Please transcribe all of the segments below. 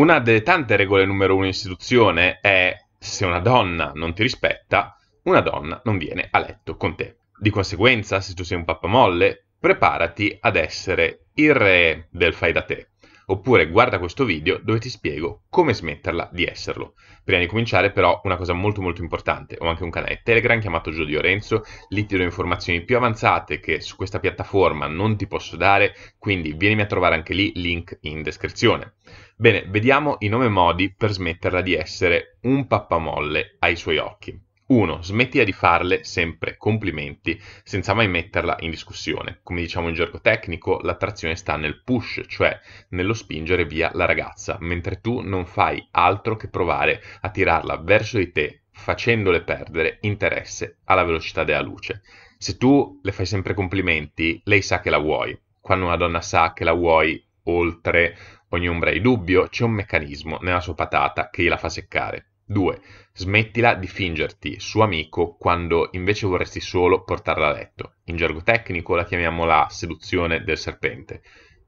Una delle tante regole numero uno in istituzione è se una donna non ti rispetta, una donna non viene a letto con te. Di conseguenza, se tu sei un pappamolle, preparati ad essere il re del fai da te oppure guarda questo video dove ti spiego come smetterla di esserlo. Prima di cominciare però una cosa molto molto importante, ho anche un canale Telegram chiamato Gio Di Lorenzo, lì ti do informazioni più avanzate che su questa piattaforma non ti posso dare, quindi vienimi a trovare anche lì, link in descrizione. Bene, vediamo i nove modi per smetterla di essere un pappamolle ai suoi occhi. 1. Smettila di farle sempre complimenti senza mai metterla in discussione. Come diciamo in gergo tecnico, l'attrazione sta nel push, cioè nello spingere via la ragazza, mentre tu non fai altro che provare a tirarla verso di te facendole perdere interesse alla velocità della luce. Se tu le fai sempre complimenti, lei sa che la vuoi. Quando una donna sa che la vuoi oltre ogni ombra di dubbio, c'è un meccanismo nella sua patata che gliela fa seccare. 2. Smettila di fingerti suo amico quando invece vorresti solo portarla a letto. In gergo tecnico la chiamiamo la seduzione del serpente.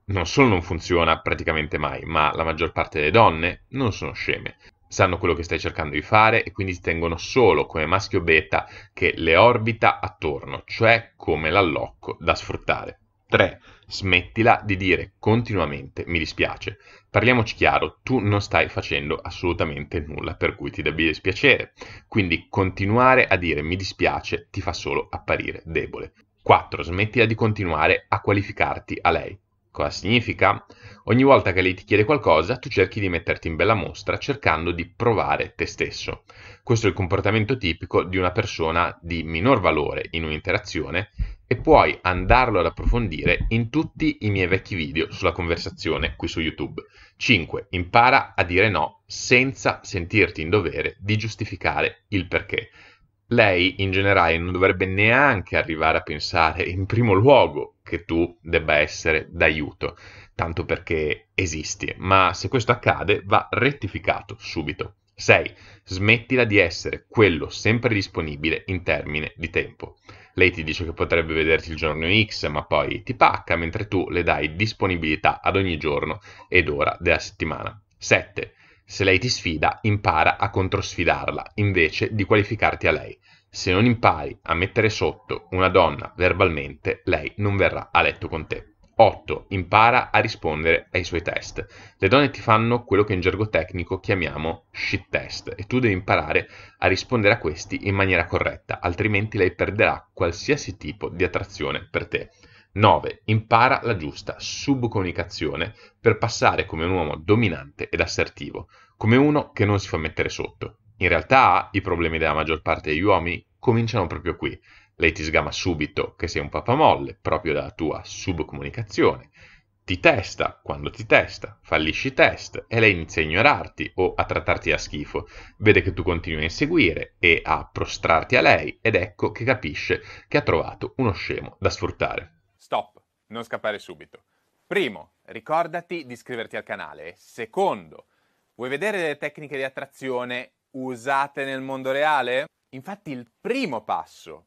Non solo non funziona praticamente mai, ma la maggior parte delle donne non sono sceme. Sanno quello che stai cercando di fare e quindi ti tengono solo come maschio beta che le orbita attorno, cioè come l'allocco da sfruttare. 3. Smettila di dire continuamente mi dispiace. Parliamoci chiaro, tu non stai facendo assolutamente nulla per cui ti devi dispiacere, quindi continuare a dire mi dispiace ti fa solo apparire debole. 4. Smettila di continuare a qualificarti a lei. Cosa significa? Ogni volta che lei ti chiede qualcosa, tu cerchi di metterti in bella mostra cercando di provare te stesso. Questo è il comportamento tipico di una persona di minor valore in un'interazione e puoi andarlo ad approfondire in tutti i miei vecchi video sulla conversazione qui su YouTube. 5. Impara a dire no senza sentirti in dovere di giustificare il perché. Lei in generale non dovrebbe neanche arrivare a pensare in primo luogo che tu debba essere d'aiuto, tanto perché esisti, ma se questo accade va rettificato subito. 6. Smettila di essere quello sempre disponibile in termini di tempo. Lei ti dice che potrebbe vederti il giorno X, ma poi ti pacca, mentre tu le dai disponibilità ad ogni giorno ed ora della settimana. 7. Se lei ti sfida, impara a controsfidarla, invece di qualificarti a lei. Se non impari a mettere sotto una donna verbalmente, lei non verrà a letto con te. 8. Impara a rispondere ai suoi test. Le donne ti fanno quello che in gergo tecnico chiamiamo shit test e tu devi imparare a rispondere a questi in maniera corretta, altrimenti lei perderà qualsiasi tipo di attrazione per te. 9. Impara la giusta subcomunicazione per passare come un uomo dominante ed assertivo, come uno che non si fa mettere sotto. In realtà i problemi della maggior parte degli uomini cominciano proprio qui. Lei ti sgama subito che sei un papamolle, proprio dalla tua subcomunicazione. Ti testa quando ti testa, fallisci i test e lei inizia a ignorarti o a trattarti a schifo. Vede che tu continui a inseguire e a prostrarti a lei ed ecco che capisce che ha trovato uno scemo da sfruttare. Stop, non scappare subito. Primo, ricordati di iscriverti al canale. Secondo, vuoi vedere delle tecniche di attrazione usate nel mondo reale? Infatti il primo passo